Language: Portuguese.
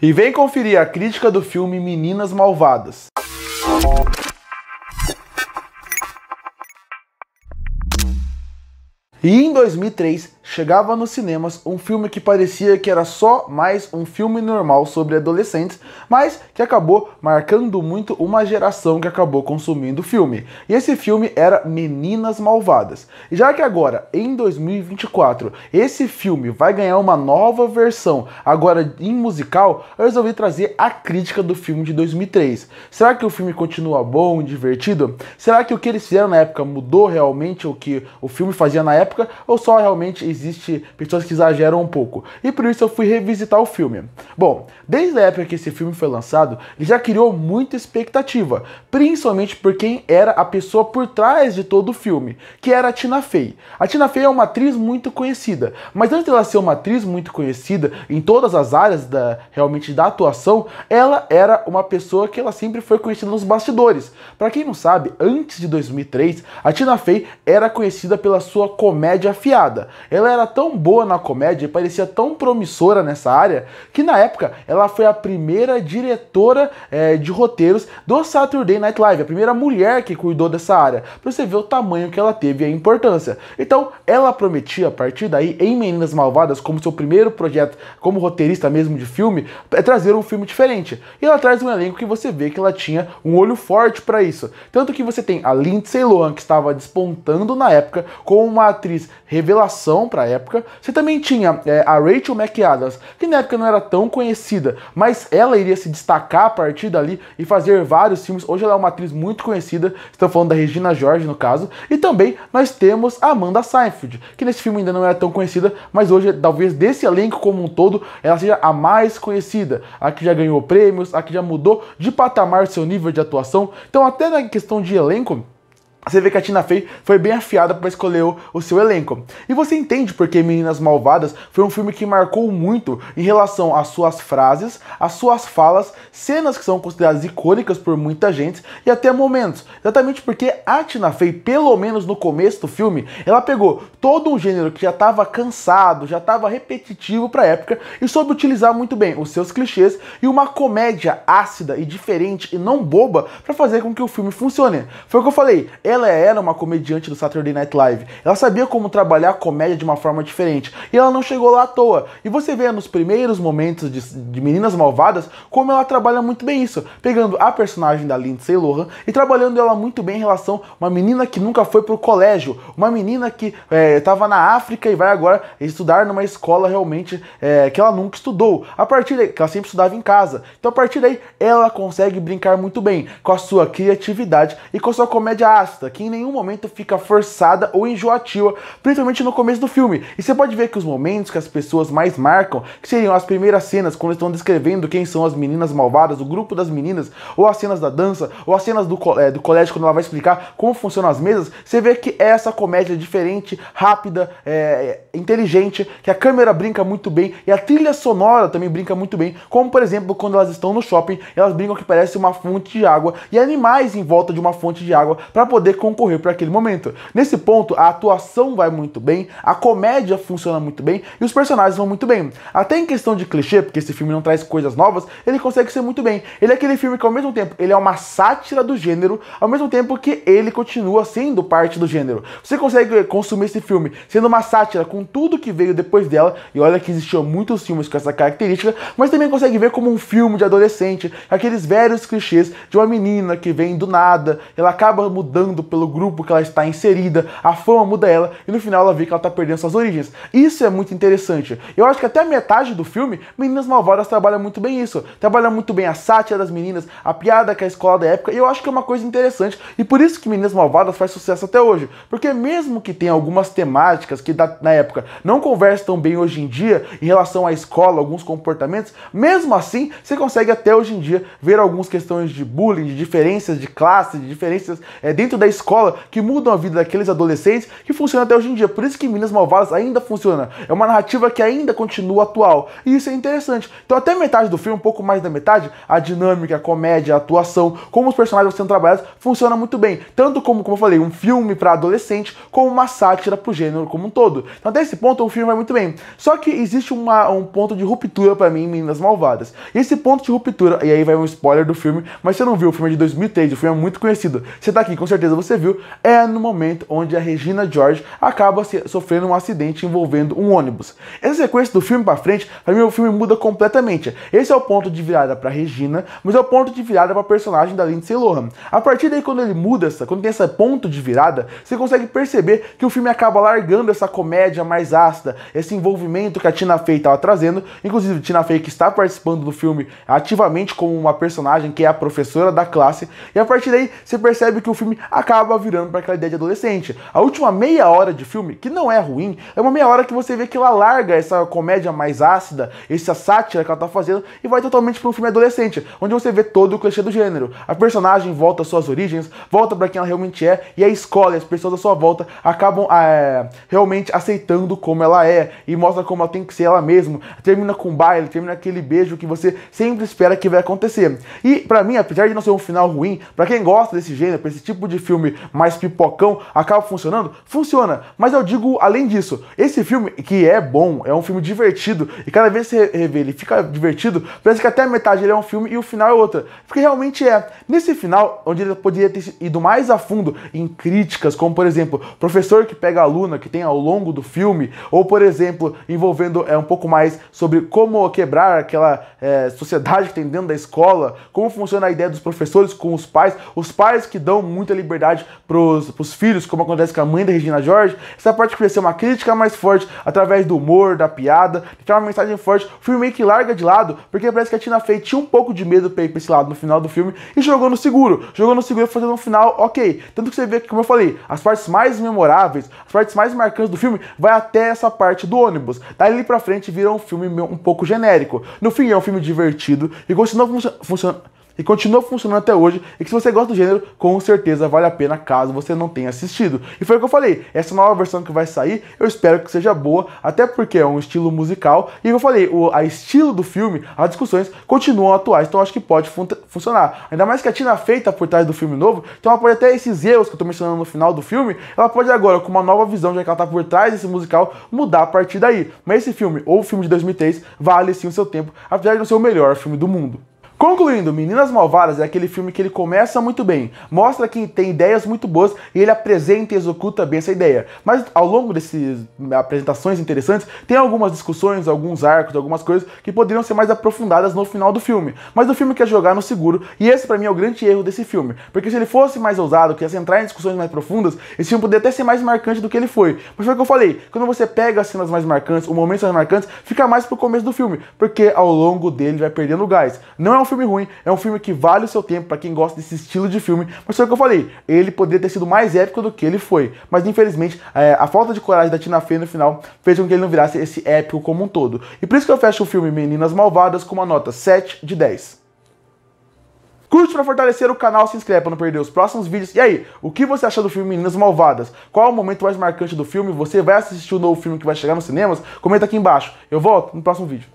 E vem conferir a crítica do filme Meninas Malvadas. E em 2003, Chegava nos cinemas um filme que parecia que era só mais um filme normal sobre adolescentes, mas que acabou marcando muito uma geração que acabou consumindo o filme. E esse filme era Meninas Malvadas. E já que agora, em 2024, esse filme vai ganhar uma nova versão, agora em musical, eu resolvi trazer a crítica do filme de 2003. Será que o filme continua bom, divertido? Será que o que eles fizeram na época mudou realmente o que o filme fazia na época ou só realmente existe pessoas que exageram um pouco. E por isso eu fui revisitar o filme. Bom, desde a época que esse filme foi lançado, ele já criou muita expectativa, principalmente por quem era a pessoa por trás de todo o filme, que era a Tina Fey. A Tina Fey é uma atriz muito conhecida, mas antes dela ser uma atriz muito conhecida em todas as áreas da realmente da atuação, ela era uma pessoa que ela sempre foi conhecida nos bastidores. Para quem não sabe, antes de 2003, a Tina Fey era conhecida pela sua comédia afiada. Ela ela era tão boa na comédia e parecia tão promissora nessa área que na época ela foi a primeira diretora é, de roteiros do Saturday Night Live, a primeira mulher que cuidou dessa área, pra você ver o tamanho que ela teve e a importância. Então, ela prometia a partir daí, em Meninas Malvadas, como seu primeiro projeto como roteirista mesmo de filme, é trazer um filme diferente. E ela traz um elenco que você vê que ela tinha um olho forte para isso. Tanto que você tem a Lindsay Lohan, que estava despontando na época, como uma atriz revelação outra época. Você também tinha é, a Rachel McAdams, que na época não era tão conhecida, mas ela iria se destacar a partir dali e fazer vários filmes. Hoje ela é uma atriz muito conhecida, estou falando da Regina George no caso. E também nós temos a Amanda Seinfeld, que nesse filme ainda não era tão conhecida, mas hoje talvez desse elenco como um todo, ela seja a mais conhecida. A que já ganhou prêmios, a que já mudou de patamar seu nível de atuação. Então até na questão de elenco, você vê que a Tina Fey foi bem afiada para escolher o, o, seu elenco. E você entende porque Meninas Malvadas foi um filme que marcou muito em relação às suas frases, às suas falas, cenas que são consideradas icônicas por muita gente e até momentos. Exatamente porque a Tina Fey, pelo menos no começo do filme, ela pegou todo um gênero que já estava cansado, já estava repetitivo para a época e soube utilizar muito bem os seus clichês e uma comédia ácida e diferente e não boba para fazer com que o filme funcione. Foi o que eu falei ela é era uma comediante do Saturday Night Live. Ela sabia como trabalhar a comédia de uma forma diferente. E ela não chegou lá à toa. E você vê nos primeiros momentos de, de Meninas Malvadas como ela trabalha muito bem isso. Pegando a personagem da Lindsay Lohan e trabalhando ela muito bem em relação a uma menina que nunca foi pro colégio. Uma menina que estava é, na África e vai agora estudar numa escola realmente é, que ela nunca estudou. A partir daí, que ela sempre estudava em casa. Então a partir daí, ela consegue brincar muito bem com a sua criatividade e com a sua comédia ácida que em nenhum momento fica forçada ou enjoativa, principalmente no começo do filme. E você pode ver que os momentos que as pessoas mais marcam, que seriam as primeiras cenas quando estão descrevendo quem são as meninas malvadas, o grupo das meninas, ou as cenas da dança, ou as cenas do, é, do colégio quando ela vai explicar como funcionam as mesas, você vê que é essa comédia diferente, rápida, é, é, inteligente, que a câmera brinca muito bem e a trilha sonora também brinca muito bem, como por exemplo quando elas estão no shopping, elas brincam que parece uma fonte de água e animais em volta de uma fonte de água para poder concorreu para aquele momento. Nesse ponto, a atuação vai muito bem, a comédia funciona muito bem e os personagens vão muito bem. Até em questão de clichê, porque esse filme não traz coisas novas, ele consegue ser muito bem. Ele é aquele filme que ao mesmo tempo ele é uma sátira do gênero, ao mesmo tempo que ele continua sendo parte do gênero. Você consegue consumir esse filme sendo uma sátira com tudo que veio depois dela, e olha que existiam muitos filmes com essa característica, mas também consegue ver como um filme de adolescente, aqueles velhos clichês de uma menina que vem do nada, ela acaba mudando pelo grupo que ela está inserida, a fama muda ela e no final ela vê que ela está perdendo suas origens. Isso é muito interessante. Eu acho que até a metade do filme, Meninas Malvadas trabalha muito bem isso. Trabalha muito bem a sátira das meninas, a piada que a escola da época, e eu acho que é uma coisa interessante. E por isso que Meninas Malvadas faz sucesso até hoje. Porque mesmo que tenha algumas temáticas que na época não conversam tão bem hoje em dia em relação à escola, alguns comportamentos, mesmo assim você consegue até hoje em dia ver algumas questões de bullying, de diferenças de classe, de diferenças é, dentro da da escola que mudam a vida daqueles adolescentes que funciona até hoje em dia. Por isso que Minas Malvadas ainda funciona. É uma narrativa que ainda continua atual. E isso é interessante. Então até metade do filme, um pouco mais da metade, a dinâmica, a comédia, a atuação, como os personagens sendo trabalhados, funciona muito bem. Tanto como, como eu falei, um filme para adolescente, como uma sátira pro gênero como um todo. Então até esse ponto o filme vai muito bem. Só que existe uma, um ponto de ruptura para mim em Minas Malvadas. E esse ponto de ruptura, e aí vai um spoiler do filme, mas você não viu o filme é de 2003, o filme é muito conhecido. Você tá aqui, com certeza você viu, é no momento onde a Regina George acaba sofrendo um acidente envolvendo um ônibus. Essa sequência do filme para frente, pra mim o filme muda completamente. Esse é o ponto de virada para Regina, mas é o ponto de virada para personagem da Lindsay Lohan. A partir daí quando ele muda essa, quando tem esse ponto de virada, você consegue perceber que o filme acaba largando essa comédia mais ácida, esse envolvimento que a Tina Fey estava trazendo, inclusive Tina Fey que está participando do filme ativamente como uma personagem que é a professora da classe, e a partir daí você percebe que o filme acaba acaba virando para aquela ideia de adolescente. A última meia hora de filme, que não é ruim, é uma meia hora que você vê que ela larga essa comédia mais ácida, essa sátira que ela tá fazendo, e vai totalmente para um filme adolescente, onde você vê todo o clichê do gênero. A personagem volta às suas origens, volta para quem ela realmente é, e a escola e as pessoas à sua volta acabam ah, é, realmente aceitando como ela é, e mostra como ela tem que ser ela mesma. Termina com um baile, termina aquele beijo que você sempre espera que vai acontecer. E para mim, apesar de não ser um final ruim, para quem gosta desse gênero, pra esse tipo de filme, filme mais pipocão acaba funcionando? Funciona. Mas eu digo, além disso, esse filme que é bom, é um filme divertido, e cada vez que você revê ele fica divertido, parece que até a metade ele é um filme e o final é outra. Porque realmente é. Nesse final, onde ele poderia ter ido mais a fundo em críticas, como por exemplo, professor que pega a aluna, que tem ao longo do filme, ou por exemplo, envolvendo é, um pouco mais sobre como quebrar aquela é, sociedade que tem dentro da escola, como funciona a ideia dos professores com os pais, os pais que dão muita liberdade pros, pros filhos, como acontece com a mãe da Regina George, essa parte cresceu uma crítica mais forte através do humor, da piada, que é uma mensagem forte. O filme meio que larga de lado, porque parece que a Tina Fey tinha um pouco de medo pra ir pra esse lado no final do filme e jogou no seguro. Jogou no seguro fazendo um final ok. Tanto que você vê que, como eu falei, as partes mais memoráveis, as partes mais marcantes do filme, vai até essa parte do ônibus. ali pra frente vira um filme um pouco genérico. No fim, é um filme divertido e continua funcionando. Func e continua funcionando até hoje e que se você gosta do gênero, com certeza vale a pena caso você não tenha assistido. E foi o que eu falei, essa nova versão que vai sair, eu espero que seja boa, até porque é um estilo musical e eu falei, o a estilo do filme, as discussões continuam atuais, então acho que pode fun funcionar. Ainda mais que a Tina feita por trás do filme novo, então ela pode até esses erros que eu tô mencionando no final do filme, ela pode agora com uma nova visão já que ela tá por trás desse musical mudar a partir daí. Mas esse filme ou o filme de 2003 vale sim o seu tempo, apesar de não ser o melhor filme do mundo. Concluindo, Meninas Malvadas é aquele filme que ele começa muito bem, mostra que tem ideias muito boas e ele apresenta e executa bem essa ideia. Mas ao longo dessas apresentações interessantes, tem algumas discussões, alguns arcos, algumas coisas que poderiam ser mais aprofundadas no final do filme. Mas o filme quer jogar no seguro e esse para mim é o grande erro desse filme, porque se ele fosse mais ousado, quisesse entrar em discussões mais profundas, esse filme poderia até ser mais marcante do que ele foi. Mas foi o que eu falei, quando você pega as cenas mais marcantes, os momentos mais marcantes, fica mais pro começo do filme, porque ao longo dele vai perdendo gás. Não é um filme filme ruim, é um filme que vale o seu tempo para quem gosta desse estilo de filme, mas foi o que eu falei, ele poderia ter sido mais épico do que ele foi, mas infelizmente é, a falta de coragem da Tina Fey no final fez com que ele não virasse esse épico como um todo. E por isso que eu fecho o filme Meninas Malvadas com uma nota 7 de 10. Curte para fortalecer o canal, se inscreve para não perder os próximos vídeos. E aí, o que você achou do filme Meninas Malvadas? Qual é o momento mais marcante do filme? Você vai assistir o novo filme que vai chegar nos cinemas? Comenta aqui embaixo. Eu volto no próximo vídeo.